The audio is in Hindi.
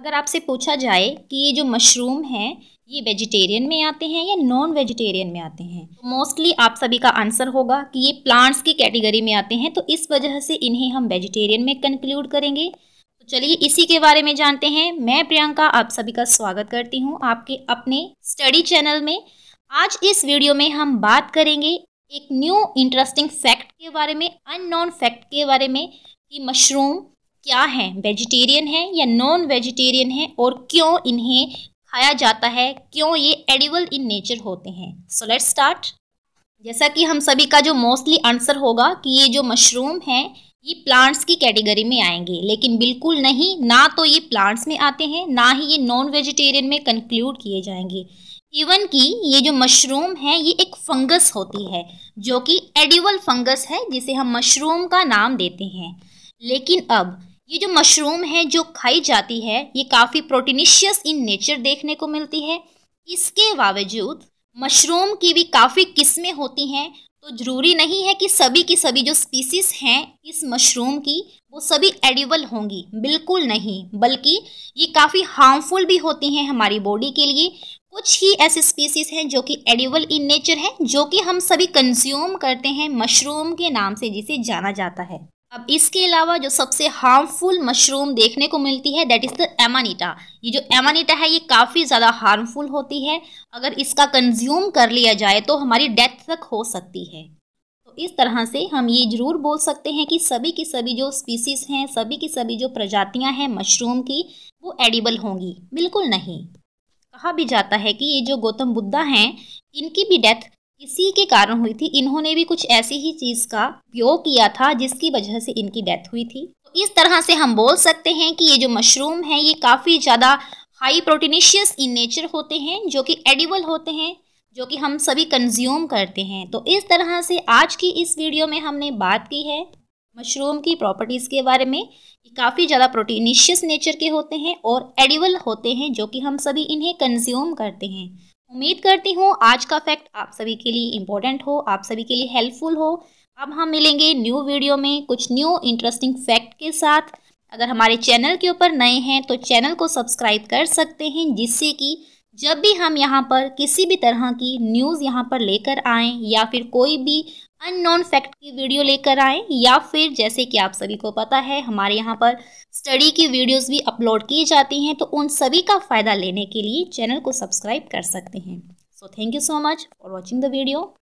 अगर आपसे पूछा जाए कि ये जो मशरूम हैं ये वेजिटेरियन में आते हैं या नॉन वेजिटेरियन में आते हैं मोस्टली तो आप सभी का आंसर होगा कि ये प्लांट्स की कैटेगरी में आते हैं तो इस वजह से इन्हें हम वेजिटेरियन में कंक्लूड करेंगे तो चलिए इसी के बारे में जानते हैं मैं प्रियंका आप सभी का स्वागत करती हूँ आपके अपने स्टडी चैनल में आज इस वीडियो में हम बात करेंगे एक न्यू इंटरेस्टिंग फैक्ट के बारे में अननोन फैक्ट के बारे में कि मशरूम क्या हैं वेजिटेरियन हैं या नॉन वेजिटेरियन हैं और क्यों इन्हें खाया जाता है क्यों ये एडिबल इन नेचर होते हैं सो लेट स्टार्ट जैसा कि हम सभी का जो मोस्टली आंसर होगा कि ये जो मशरूम हैं ये प्लांट्स की कैटेगरी में आएंगे लेकिन बिल्कुल नहीं ना तो ये प्लांट्स में आते हैं ना ही ये नॉन वेजिटेरियन में कंक्लूड किए जाएंगे इवन कि ये जो मशरूम है ये एक फंगस होती है जो कि एडिबल फंगस है जिसे हम मशरूम का नाम देते हैं लेकिन अब ये जो मशरूम है जो खाई जाती है ये काफ़ी प्रोटीनिशियस इन नेचर देखने को मिलती है इसके बावजूद मशरूम की भी काफ़ी किस्में होती हैं तो ज़रूरी नहीं है कि सभी की सभी जो स्पीसीज हैं इस मशरूम की वो सभी एडिबल होंगी बिल्कुल नहीं बल्कि ये काफ़ी हार्मफुल भी होती हैं हमारी बॉडी के लिए कुछ ही ऐसे स्पीसीज हैं जो कि एडिबल इन नेचर हैं जो कि हम सभी कंज्यूम करते हैं मशरूम के नाम से जिसे जाना जाता है अब इसके अलावा जो सबसे हार्मफुल मशरूम देखने को मिलती है दैट इज़ द एमानीटा ये जो एमानीटा है ये काफ़ी ज़्यादा हार्मफुल होती है अगर इसका कंज्यूम कर लिया जाए तो हमारी डेथ तक हो सकती है तो इस तरह से हम ये ज़रूर बोल सकते हैं कि सभी की सभी जो स्पीसीज़ हैं सभी की सभी जो प्रजातियाँ हैं मशरूम की वो एडिबल होंगी बिल्कुल नहीं कहा भी जाता है कि ये जो गौतम बुद्धा हैं इनकी भी डेथ इसी के कारण हुई थी इन्होंने भी कुछ ऐसी ही चीज का उपयोग किया था जिसकी वजह से इनकी डेथ हुई थी तो इस तरह से हम बोल सकते हैं कि ये जो मशरूम है ये काफ़ी ज़्यादा हाई प्रोटीनिशियस इन नेचर होते हैं जो कि एडिबल होते हैं जो कि हम सभी कंज्यूम करते हैं तो इस तरह से आज की इस वीडियो में हमने बात की है मशरूम की प्रॉपर्टीज़ के बारे में ये काफ़ी ज़्यादा प्रोटीनिशियस नेचर के होते हैं और एडिबल होते हैं जो कि हम सभी इन्हें कंज्यूम करते हैं उम्मीद करती हूँ आज का फैक्ट आप सभी के लिए इम्पोर्टेंट हो आप सभी के लिए हेल्पफुल हो अब हम मिलेंगे न्यू वीडियो में कुछ न्यू इंटरेस्टिंग फैक्ट के साथ अगर हमारे चैनल के ऊपर नए हैं तो चैनल को सब्सक्राइब कर सकते हैं जिससे कि जब भी हम यहाँ पर किसी भी तरह की न्यूज़ यहाँ पर लेकर आएँ या फिर कोई भी अननोन फैक्ट की वीडियो लेकर आएँ या फिर जैसे कि आप सभी को पता है हमारे यहाँ पर स्टडी की वीडियोस भी अपलोड की जाती हैं तो उन सभी का फ़ायदा लेने के लिए चैनल को सब्सक्राइब कर सकते हैं so thank you so much for watching the video